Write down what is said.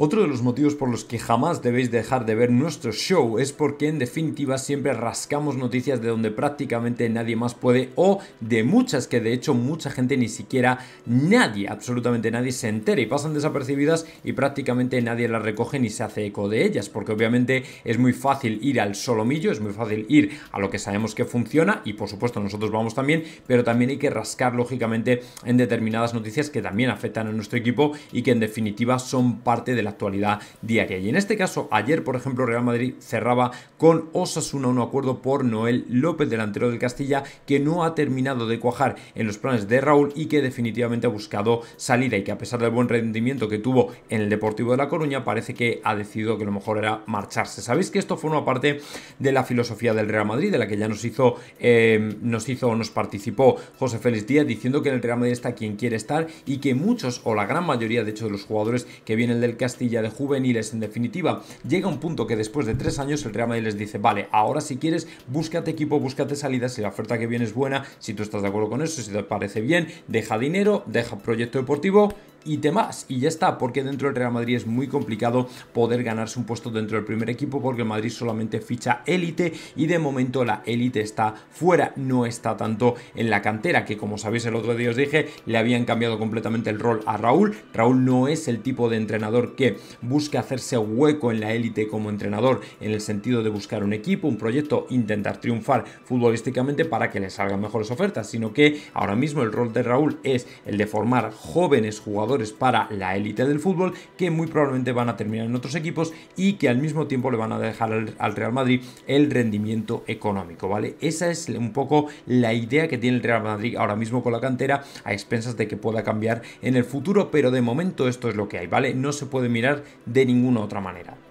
Otro de los motivos por los que jamás debéis dejar de ver nuestro show es porque en definitiva siempre rascamos noticias de donde prácticamente nadie más puede o de muchas que de hecho mucha gente ni siquiera nadie, absolutamente nadie se entera y pasan desapercibidas y prácticamente nadie las recoge ni se hace eco de ellas porque obviamente es muy fácil ir al solomillo, es muy fácil ir a lo que sabemos que funciona y por supuesto nosotros vamos también, pero también hay que rascar lógicamente en determinadas noticias que también afectan a nuestro equipo y que en definitiva son parte de la actualidad diaria. Y en este caso, ayer, por ejemplo, Real Madrid cerraba con Osasuna un acuerdo por Noel López, delantero del Castilla, que no ha terminado de cuajar en los planes de Raúl y que definitivamente ha buscado salida y que a pesar del buen rendimiento que tuvo en el Deportivo de La Coruña, parece que ha decidido que lo mejor era marcharse. Sabéis que esto forma parte de la filosofía del Real Madrid, de la que ya nos hizo, eh, nos hizo, nos participó José Félix Díaz diciendo que en el Real Madrid está quien quiere estar y que muchos o la gran mayoría, de hecho, de los jugadores que vienen del Castilla de juveniles. En definitiva, llega un punto que después de tres años el Real Madrid les dice, vale, ahora si quieres, búscate equipo, búscate salida, si la oferta que viene es buena, si tú estás de acuerdo con eso, si te parece bien, deja dinero, deja proyecto deportivo y demás. Y ya está, porque dentro del Real Madrid es muy complicado poder ganarse un puesto dentro del primer equipo porque el Madrid solamente ficha élite y de momento la élite está fuera, no está tanto en la cantera, que como sabéis el otro día os dije, le habían cambiado completamente el rol a Raúl. Raúl no es el tipo de entrenador que busca hacerse hueco en la élite como entrenador en el sentido de buscar un equipo, un proyecto, intentar triunfar futbolísticamente para que le salgan mejores ofertas, sino que ahora mismo el rol de Raúl es el de formar jóvenes jugadores para la élite del fútbol que muy probablemente van a terminar en otros equipos y que al mismo tiempo le van a dejar al, al Real Madrid el rendimiento económico, ¿vale? Esa es un poco la idea que tiene el Real Madrid ahora mismo con la cantera a expensas de que pueda cambiar en el futuro, pero de momento esto es lo que hay, ¿vale? No se puede mirar de ninguna otra manera.